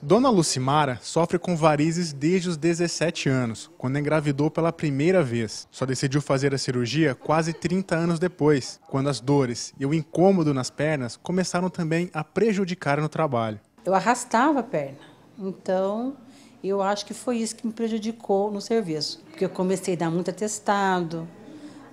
Dona Lucimara sofre com varizes desde os 17 anos, quando engravidou pela primeira vez. Só decidiu fazer a cirurgia quase 30 anos depois, quando as dores e o incômodo nas pernas começaram também a prejudicar no trabalho. Eu arrastava a perna, então eu acho que foi isso que me prejudicou no serviço, porque eu comecei a dar muito atestado.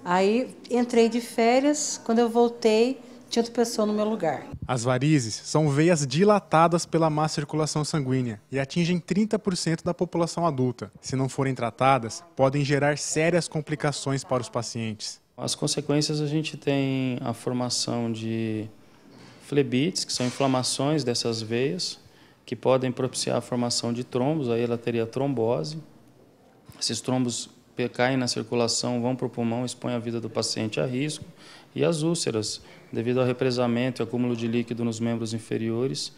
Aí entrei de férias, quando eu voltei, de outra pessoa no meu lugar. As varizes são veias dilatadas pela má circulação sanguínea e atingem 30% da população adulta. Se não forem tratadas, podem gerar sérias complicações para os pacientes. As consequências a gente tem a formação de flebites, que são inflamações dessas veias, que podem propiciar a formação de trombos, aí ela teria trombose. Esses trombos caem na circulação, vão para o pulmão, expõe a vida do paciente a risco, e as úlceras, devido ao represamento e acúmulo de líquido nos membros inferiores,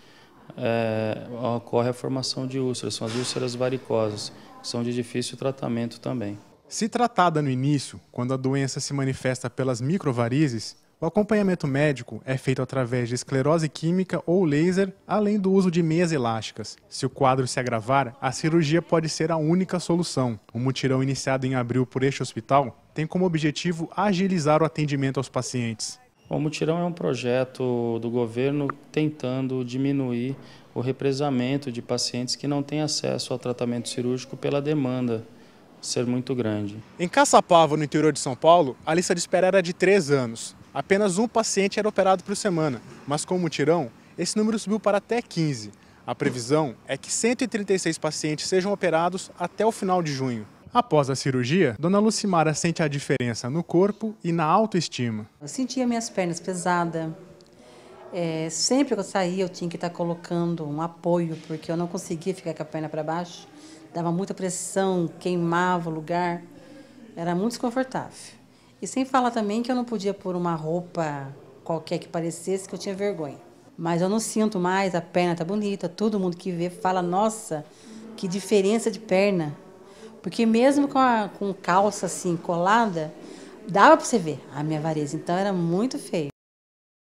é, ocorre a formação de úlceras, são as úlceras varicosas, que são de difícil tratamento também. Se tratada no início, quando a doença se manifesta pelas microvarizes, o acompanhamento médico é feito através de esclerose química ou laser, além do uso de meias elásticas. Se o quadro se agravar, a cirurgia pode ser a única solução. O mutirão iniciado em abril por este hospital tem como objetivo agilizar o atendimento aos pacientes. O mutirão é um projeto do governo tentando diminuir o represamento de pacientes que não têm acesso ao tratamento cirúrgico pela demanda ser muito grande. Em Caçapava, no interior de São Paulo, a lista de espera era de três anos apenas um paciente era operado por semana, mas com o mutirão, esse número subiu para até 15. A previsão é que 136 pacientes sejam operados até o final de junho. Após a cirurgia, Dona Lucimara sente a diferença no corpo e na autoestima. Eu sentia minhas pernas pesadas. É, sempre que eu saía, eu tinha que estar colocando um apoio, porque eu não conseguia ficar com a perna para baixo. Dava muita pressão, queimava o lugar. Era muito desconfortável. E sem falar também que eu não podia pôr uma roupa qualquer que parecesse, que eu tinha vergonha. Mas eu não sinto mais, a perna tá bonita, todo mundo que vê fala, nossa, que diferença de perna. Porque mesmo com, a, com calça assim colada, dava para você ver a minha vareza. Então era muito feio.